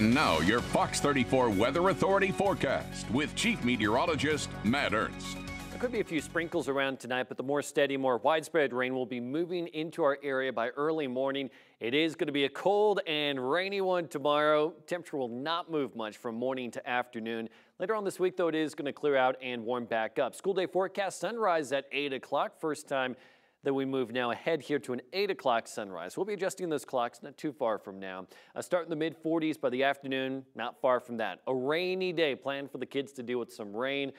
And now, your Fox 34 Weather Authority forecast with Chief Meteorologist Matt Ernst. There could be a few sprinkles around tonight, but the more steady, more widespread rain will be moving into our area by early morning. It is going to be a cold and rainy one tomorrow. Temperature will not move much from morning to afternoon. Later on this week, though, it is going to clear out and warm back up. School day forecast sunrise at 8 o'clock, first time then we move now ahead here to an 8 o'clock sunrise. We'll be adjusting those clocks not too far from now. Uh, start in the mid 40s by the afternoon, not far from that. A rainy day planned for the kids to deal with some rain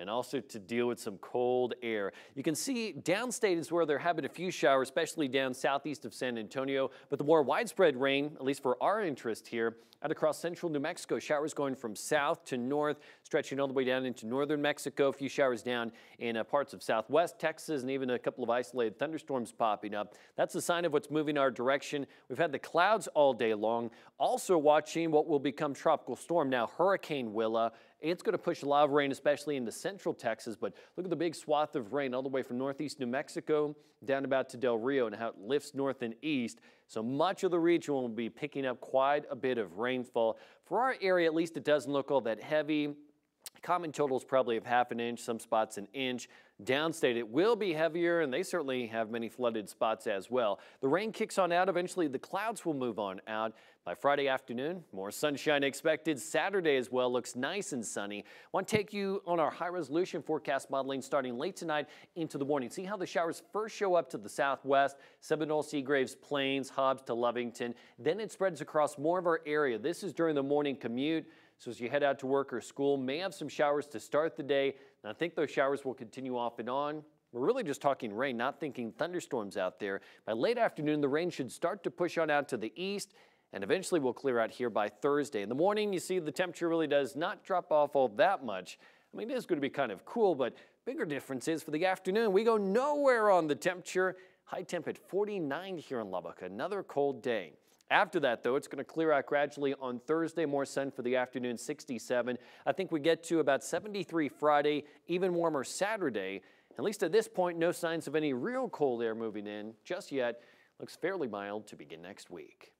and also to deal with some cold air. You can see downstate is where there have been a few showers, especially down southeast of San Antonio, but the more widespread rain, at least for our interest here, out across central New Mexico, showers going from south to north, stretching all the way down into northern Mexico, a few showers down in uh, parts of southwest Texas, and even a couple of isolated thunderstorms popping up. That's a sign of what's moving our direction. We've had the clouds all day long, also watching what will become tropical storm now, Hurricane Willa, it's going to push a lot of rain, especially into central Texas, but look at the big swath of rain all the way from northeast New Mexico down about to Del Rio and how it lifts north and east. So much of the region will be picking up quite a bit of rainfall. For our area, at least it doesn't look all that heavy. Common totals probably of half an inch, some spots an inch. Downstate, it will be heavier, and they certainly have many flooded spots as well. The rain kicks on out. Eventually, the clouds will move on out. By Friday afternoon, more sunshine expected. Saturday as well looks nice and sunny. Want to take you on our high-resolution forecast modeling starting late tonight into the morning. See how the showers first show up to the southwest, Seminole, Seagraves, Plains, Hobbs to Lovington. Then it spreads across more of our area. This is during the morning commute. So as you head out to work or school, may have some showers to start the day. And I think those showers will continue off and on. We're really just talking rain, not thinking thunderstorms out there. By late afternoon, the rain should start to push on out to the east and eventually we'll clear out here by Thursday. In the morning, you see the temperature really does not drop off all that much. I mean, it is going to be kind of cool, but bigger difference is for the afternoon, we go nowhere on the temperature. High temp at 49 here in Lubbock, another cold day. After that, though, it's going to clear out gradually on Thursday, more sun for the afternoon, 67. I think we get to about 73 Friday, even warmer Saturday. At least at this point, no signs of any real cold air moving in just yet. Looks fairly mild to begin next week.